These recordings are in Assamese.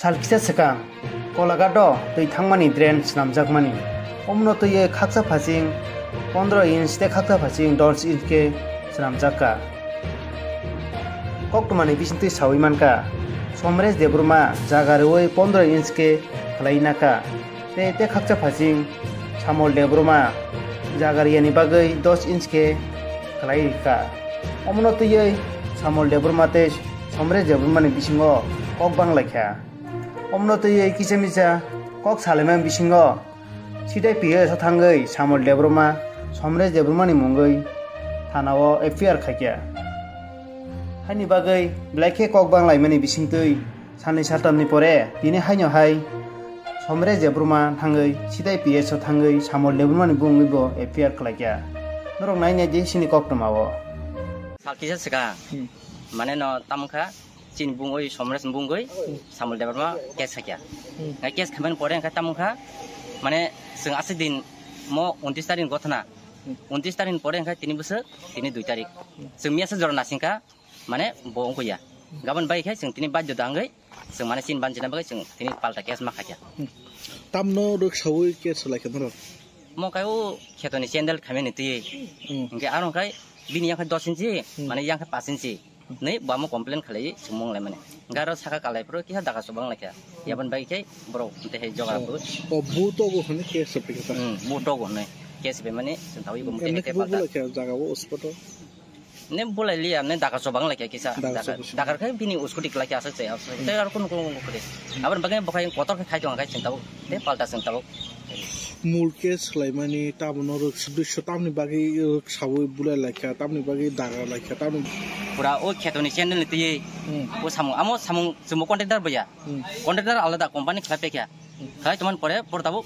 सालखिसा सकां कलागाद दै थांमानि ड्रेन स्नामजाकमानि অমনো তৈয়ে খাকসা ফাঁসিং পনেরো ইঞ্চ তে খাকসা ফাঁসিং দশ ইঞ্চকে স্রামজাকা কক্টমানি বিসিনতি সাউইমানকা সমরেশ দেব্রমা জাগারে ওই পনেরো ইঞ্চকে খালাইনাকা তে তে খাকসা ফাঁসিং সামল দেব্রমা জাগারিয়ানি বাগৈ দশ ইঞ্চকে খালাইকা অমনো তৈয়ে সামল দেব্রমাতে সমরেশ দেব্রমানি বিসিংও কক বাংলাইখা অমনত এই কিছে মিছা কক চালেমা বিশিংগ সিটাই পিয়ে সথাঙ্গই সামল দেবরমা সমরে দেবরমানি মুঙ্গই থানাও এফিয়ার খাইকিয়া হাইনি বাগৈ ব্লাইকে কক বাংলাইমানি বিশিংতৈ সানি সাতামনি পরে তিনি হাইনো হাই সমরে জেবরুমা থাঙ্গৈ সিদাই পিএস থাঙ্গৈ সামল লেবুমানি বুঙিব এফিয়ার খলাকিয়া নরক নাইনে যে সিনি কক নমাব মানে ন চিন বুং ওই সম্রাজ বুং গই সামুল দেবর মা কেস খাকিয়া না কেস খামেন পরে এখা তামুখা মানে সিং আসি দিন ম উনত্রিশ তারিখ গঠনা উনত্রিশ তারিখ পরে এখা তিন বছর তিন দুই তারিখ সিং মিয়াসে জর না সিংকা মানে বং গইয়া গাবন বাই খাই সিং তিনি বাদ্য দাঙ্গই সিং মানে চিন বানজি না বাই সিং তিনি পাল্টা কেস মা খাকিয়া তাম ন রক সাউই কেস লাইখে ধর ম কাইও খেতনি চেন্ডেল খামেন তুই ইংকে আরো খাই বিনিয়া খাই দশ ইঞ্চি মানে ইয়াং খাই পাঁচ inch nih bawa komplain kali semua lemane nggak harus saka kalai pro kita dakas sobang lagi ya ya pun baik kayak bro teh jawab aku oh butuh gue hanya kayak sepi kita hmm butuh gue nih kayak sepi mana sentau ibu mungkin kayak apa nih kayak jaga gue uspoto ini boleh lihat nih dakas sobang lagi ya kisah dakar kayak bini usku dik lagi asal saya asal saya harus kunjung kunjung kiri apa nih bagaimana bukan yang kotor kayak kayak jangan kayak sentau nih palta sentau মূল কেছ খাই মানে তাৰ মানে ৰ'দ চাবি বাকী চাবই বোলে লাগে তাৰমানে বাকী দাগাৰ লাগে তাৰমানে pura oh ketonisian ini tuh hmm. oh samu amu samu semua kontainer bayar hmm. kontainer alat ada company kelapa ya kalau cuman pura pura tahu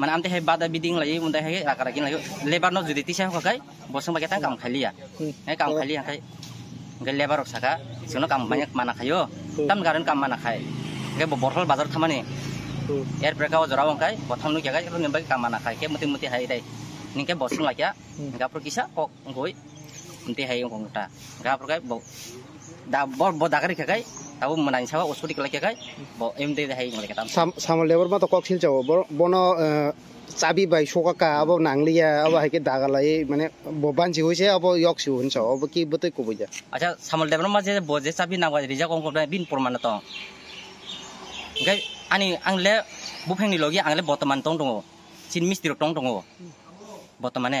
mana amte hebat ada bidding lagi muntah hehe raka raka lagi lebar no jadi tisha kok kay bosan bagaimana kamu kali ya hmm. kamu kali ya kay gak lebar rusak kay soalnya kamu banyak mana kayo hmm. tam karen kamu mana kay kay borol bazar kamu nih Ya, mereka mau jorawang kai, botong nuki kai, kalo nembak kamana kai, kai muti-muti hai dai, ningkai bosong lagi ya, nggak perlu kisah kok, nggoi, kunti hai ngkong ta ga pro kai bo da bo bo da kari kai tabu manai sawa oskuti kala kai bo em de hai ngale ka sam sam lebar ma to kok sil chawo bono চাবি বাই সোকা আবার নাংলিয়া আবার হাইকে দাগা লাই মানে বানজি হইছে আবার ইয়ক সি হইছে আবার কি বতে কব যা আচ্ছা সামল দেবন মাঝে বজে চাবি নাগা রিজা কম কম বিন প্রমাণ তো গাই আনি আংলে বুফেংনি লগি আংলে বর্তমান টং দङ চিন মিস্ত্রি টং দङ বর্তমানে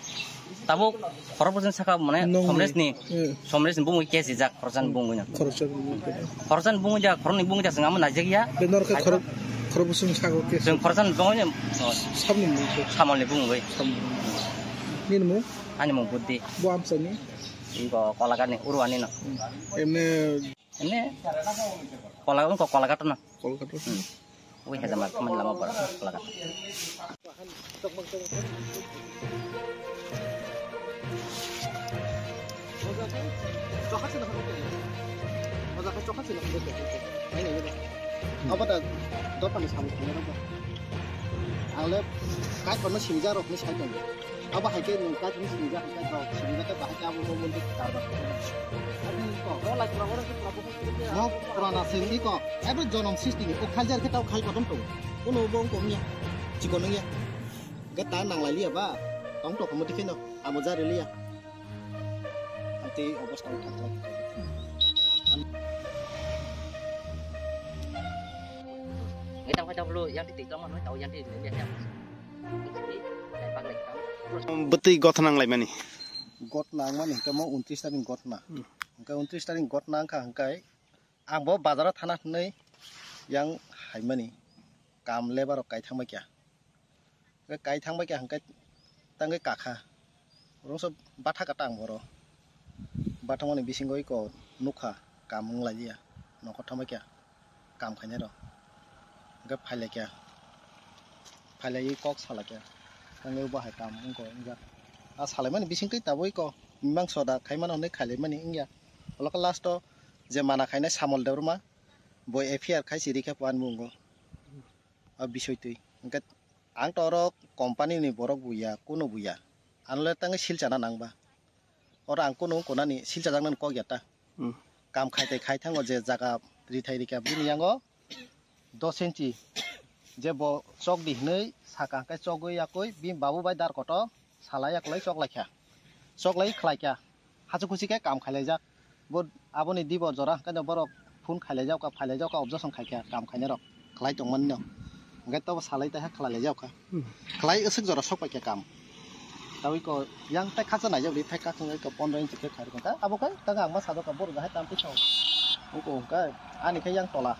tamu koro persen saka mana nih, ni nih iya. bungu zak, jak korsan hmm. bungunya korsan bungu jak nih bungu jak sengamu najak ya benar ke koro koro persen saka kes jeng korsan bungunya samun oh, bungu samun ni bungu ni nemu ani hmm. mau budi buam sini Iko kolakan nih uruan ini. Ini ini kolakan kok kolakan tuh Kolak tuh. Wih, ada teman lama 抓哈子的很多，我抓还抓哈子的很多，没那个，我把它多半的差不多了吧。ale kaj kono sinja rok ni sai kono aba haike no kaj ni sinja haike rok sinja ka bahasa abu ko mun tar ba abi ko ko la kula ora kula ko no purana singi ko ebre jonom sisti ni o khaljar ke taw khai patom to kono bong ko ni chikono ya ga ta nang la lia ba tong to ko mo tikino amo jar lia nanti obos out of out. Người ta phải trong lùi, yang titik kamu nói tàu yang titik ni yang. Beti got nang lai mani. Got nang mani, kamu untis tadi got nang. Angka untis tadi got nang kah angka. Ang bawa bazar tanah ni yang hai mani. Kam lebar kai thang mai kia. Kai thang mai kia angka tangai kakha. Rong so batha katang boro. batamon e bisingo iko nuka kam ngla dia no ko thama kya kam khane ro ga phale kya phale i kok sala kya ngeu ba hai kam ngo ngja a sala mani bisingo i taboi ko mimang soda khai mana ne khale mani ingya lok last je mana khaine samol debru ma boi afr khai siri kha pan mungo a bisoy tui ngat ang toro company ni borok buya kuno buya anle tang silchana nangba ওরা আংকো নো কোনা নি শিলচা জাগন ক গেটা কাম খাইতে খাই থাঙ্গ যে জাগা রিথাই রিকা বি নিয়াঙ্গ দশ ইঞ্চি যে ব চক দিহনৈ সাকা কাই চক গৈ আকৈ বি বাবু বাই দাৰ কট চালাই আকলাই চক লাখা চক লাই খাইকা হাজু খুচিকে কাম খাইলাই যাক ব আপুনি দিব জৰা কাই বৰক ফোন খাইলাই যাওক খাইলাই যাওক অবজেকশ্যন খাই খা কাম খাইনে ৰক খাই তংমান্য গাইতো চালাই তাহে খালাই যাওক খাই খাই এসে জৰা চক পাইকা কাম tao iko yang tek khasa na jau di tek khasa ngai ko pon rang chike khai ko ta abo kai ta ngang ma sa do ka bor ga tam ko chau ko ka ani ah, kai yang tola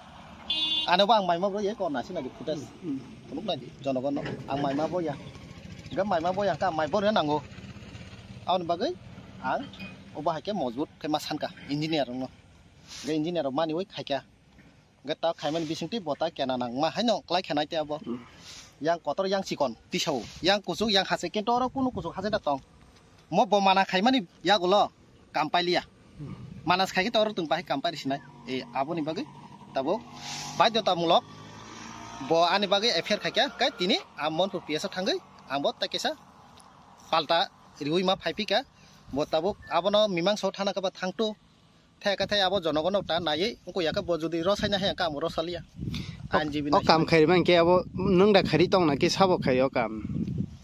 ana ah, bang mai ma bro ye ko na sina di putas lúc này jono gon ang mai ma bo ya ga hmm, hmm. ah, mai ma bo ya ka mai bor na ngo aun bagai ang oba haike mojbut kai ma san ka engineer no ga engineer mani oi khai ka ga ta khai man bising ti bota kena nang ma hai no klai khanai te abo hmm. ইয়াং কটর ইয়াং চিকন তিসাবু ইয়াং কুচুক ইয়াং হাসে কিন্তু আর কোনো কুচুক হাসে না তং মো ব মানা খাই মানে ইয়া গুলো কাম পাইলিয়া মানাস খাই কিন্তু আর তুমি পাহি কাম পাইছি না এই আপনি বাকি তাব বাধ্যতামূলক ব আনি বাকি এফেয়ার খাইকা কাই তিনি আম মন পিয়াস থাঙ্গি আম বত তাকেসা পাল্টা রিহুই মা ফাইপিকা ব তাব আপন মীমাংস থানা কাবা থাংটু থাকা থাই আবো জনগণ তা নাই উকু ইয়াকে ব যদি রসাই না হ্যাঁ আমরা রসালিয়া anjibina okam khair bank ke abo nung da khari tong na ke sabo khai okam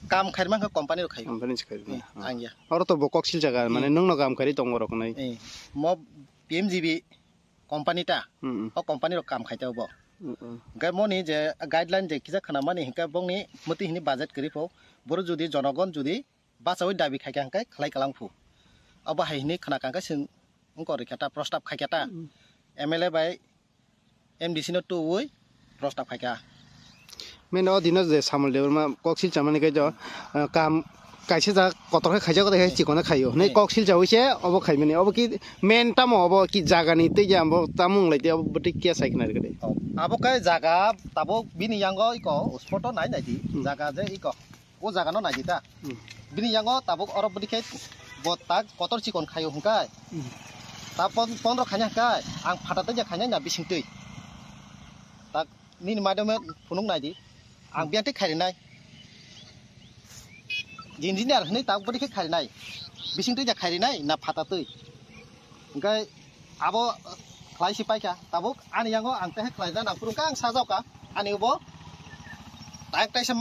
kam khair bank company ro khai company ch khair angya aro to bokok sil jaga mane nung no kam khari tong ro knai mo pmgb company ta o company ro kam khai ta bo ga mo ni je guideline je kija khana mane hinka bong ni moti hini budget kri pho boro jodi jonogon jodi basawi dabi khai kan kai khlai kalang phu abo hai hini khana kan ka sin ongkor khata prostab khai kata mla bai M D চিনতো ৱৈ rostak phai ka men odino je samol debor ma coxil chamane ke jo kam kaise ja kotor khai ja kotai chikona khaiyo ne coxil ja hoise obo khai mane obo ki men tam obo ki jaga ni te jam bo tamung lai te obo bati kya sai kinar gade abo kai jaga tabo bini yango iko spoto nai nai di jaga je iko o jaga no nai di ta bini yango tabo orob bati khai bo tak kotor chikon khaiyo hunkai ta pon pon ro khanya kai ang phata ta ja khanya na bising tui nini madomet phunung nai di ang biang tik khai nai jin jin ar hne tak bodi khai nai bising tu ja khai nai na phata tu ngai abo khlai si pai ka tabo ani yango ang te khlai da na phurung ka ang sajau ka ani bo tak tai sam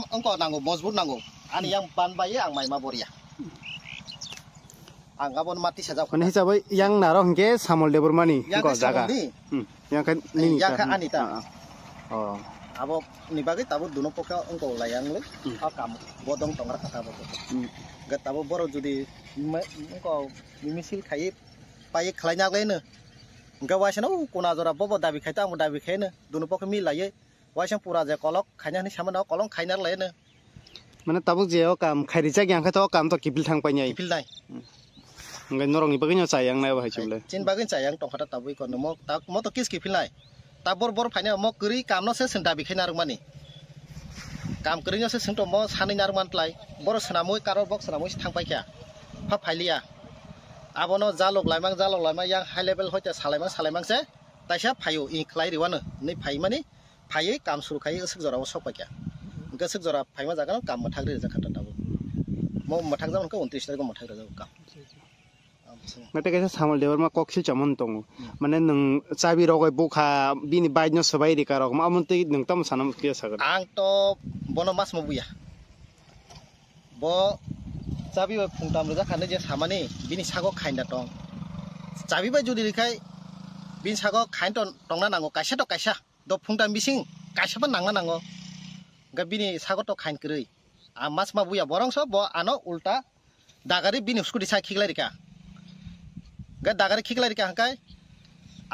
abo ni pagi tabo duno poka engko layang le akam bodong tongar kata bodo gat tabo boro judi engko mimisil kayi payi kalanya le ne engko wasan u kuna zora bobo dabi kaita amu dabi kai ne duno poka mil laye wasan pura je kolok kanya ni sama na kolong kai nar le ne mana tabo je o kam kai rica gi angka to kam to kipil tang panya i kipil dai engko norong i pagi nyo sayang na wahai cule cin pagi sayang tongkata tabo i kono mo tak mo to kis kipil nai तबर बर फाइन म गरी कामनोसे सेन्टा बिखै नारुमानि काम करिनोसे सेन्टो म सानै नारुमान प्लाय बर सनामै कारो बक्स सनामै थांबायखिया फा फाइलिया आबोनो जालोग लायमां जालोग लायमां या हाई लेभेल होइते सालायमां सालायमांसे ताइसा फायो इख्लाय रिवानो नै फाइ माने फाइयै काम सुरु खाय ओसक जराव सपाखिया गसक जरा फाइमा जागोन काम मथाग्रे जाखान्दा दाबो म मथाग जाउनका 29 तारिखाव मथाग्रे जाउ काम Mata samal dewar ma koksil chamon tongo. Mane nung chabi rogoi bukha bini bajno sabai rika rog ma amunte nung tam sanam kia sagar. Ang to bono mas mabuya. Bo chabi ba phungtam roja khane je samane bini sago khainda tong. Chabi ba jodi rikai bini sago khain ton tongna nango kaisa to kaisa. Do phungtam bising kaisa ba nangna nango. Ga bini sago to khain kirei. A mas mabuya borong so bo ano ulta dagari bini uskudi sa khigla rika. দাগারে খিকলাই রেখে হাঁকাই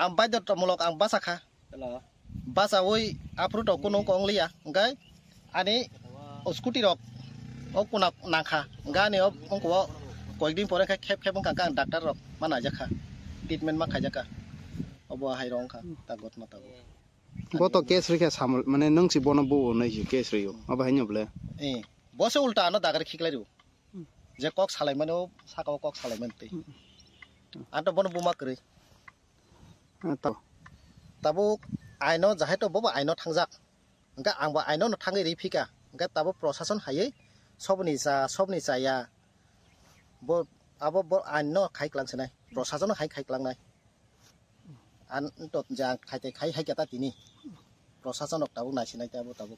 আম বাধ্যতামূলক আম বাস আখা বাস ওই আপ্রুত কোনো কংলিয়া গাই আনি স্কুটি রক ও কোনা নাখা গা নে কয়েকদিন পরে খাই খেপ খেপ কাকা ডাক্তার রক মা নাইজাখা ট্রিটমেন্ট মা খাইজাকা অব হাই রং খা তাগত মা তাগত গত কেস রেখে সামল মানে নং সি বনব নই কেস রইও অব হাই নবলে এ বসে উল্টা আনো ডাগারে খিকলাই রইও যে কক সালাই মানে ও সাকা কক সালাই মানে আন্ত বন বুমা কৰি তাবো আইন যাহেতো বব আইন থাকজাক ওকে আব আইন নাথাঙে ৰিফিকা ওকে তাবো প্ৰশাসন হায়ে সবনি যা সবনি যায় ব আব ব আইন খাইকলাংছে নাই প্ৰশাসন খাই খাইকলাং নাই আন যা খাইতে খাই খাই কেইটা তিনি প্ৰশাসনক তাবো নাইছে নাই তাবো তাবো